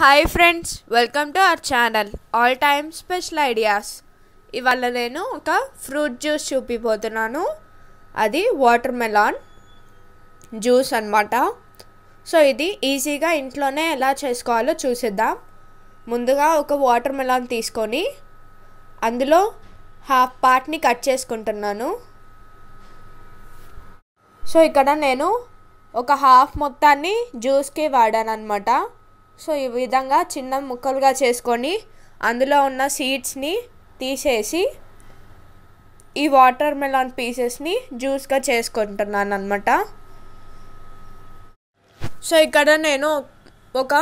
hi friends welcome to our channel all time special ideas ఇవాళ నేను ఒక fruit juice చూపిపోతున్నాను అది వాటర్ మెలాన్ జ్యూస్ అనమాట సో ఇది ఈజీగా ఇంట్లోనే ఎలా చేసుకోవాలో చూసిద్దాం ముందుగా ఒక వాటర్ మెలాన్ తీసుకొని అందులో హాఫ్ పార్ట్ని కట్ చేసుకుంటున్నాను సో ఇక్కడ నేను ఒక హాఫ్ మొత్తాన్ని జ్యూస్కి వాడాను అనమాట సో ఈ విధంగా చిన్న ముక్కలుగా చేసుకొని అందులో ఉన్న సీడ్స్ని తీసేసి ఈ వాటర్ మెలాన్ పీసెస్ని జ్యూస్గా చేసుకుంటున్నాను అనమాట సో ఇక్కడ నేను ఒక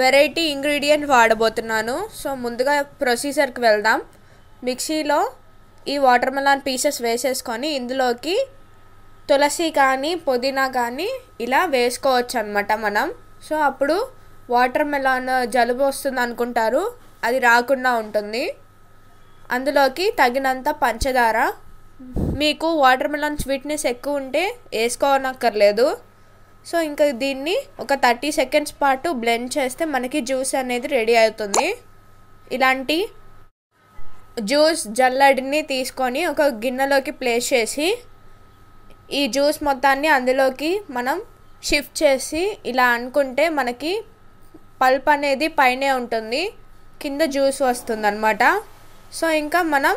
వెరైటీ ఇంగ్రీడియంట్ వాడబోతున్నాను సో ముందుగా ప్రొసీజర్కి వెళ్దాం మిక్సీలో ఈ వాటర్ మెలాన్ పీసెస్ వేసేసుకొని ఇందులోకి తులసి కానీ పుదీనా కానీ ఇలా వేసుకోవచ్చు అనమాట మనం సో అప్పుడు వాటర్ మెలాన్ జలుబు వస్తుంది అనుకుంటారు అది రాకుండా ఉంటుంది అందులోకి తగినంత పంచదార మీకు వాటర్ మెలాన్ స్వీట్నెస్ ఎక్కువ ఉంటే వేసుకోనక్కర్లేదు సో ఇంకా దీన్ని ఒక థర్టీ సెకండ్స్ పాటు బ్లెండ్ చేస్తే మనకి జ్యూస్ అనేది రెడీ అవుతుంది ఇలాంటి జ్యూస్ జల్లడిని తీసుకొని ఒక గిన్నెలోకి ప్లేస్ చేసి ఈ జ్యూస్ మొత్తాన్ని అందులోకి మనం షిఫ్ట్ చేసి ఇలా అనుకుంటే మనకి పల్ప్ అనేది పైనే ఉంటుంది కింద జ్యూస్ వస్తుంది అనమాట సో ఇంకా మనం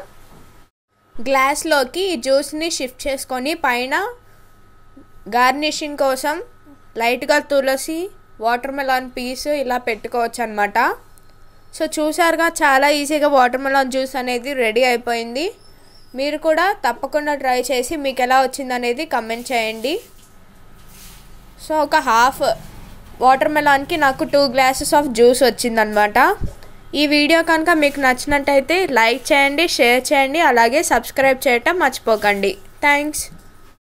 గ్లాస్లోకి ఈ జ్యూస్ని షిఫ్ట్ చేసుకొని పైన గార్నిషింగ్ కోసం లైట్గా తులసి వాటర్ మెలాన్ పీస్ ఇలా పెట్టుకోవచ్చు అనమాట సో చూసారుగా చాలా ఈజీగా వాటర్ మెలాన్ జ్యూస్ అనేది రెడీ అయిపోయింది మీరు కూడా తప్పకుండా ట్రై చేసి మీకు ఎలా వచ్చిందనేది కమెంట్ చేయండి సో ఒక హాఫ్ వాటర్ మెలాన్కి నాకు టూ గ్లాసెస్ ఆఫ్ జ్యూస్ వచ్చిందనమాట ఈ వీడియో కనుక మీకు నచ్చినట్టయితే లైక్ చేయండి షేర్ చేయండి అలాగే సబ్స్క్రైబ్ చేయటం మర్చిపోకండి థ్యాంక్స్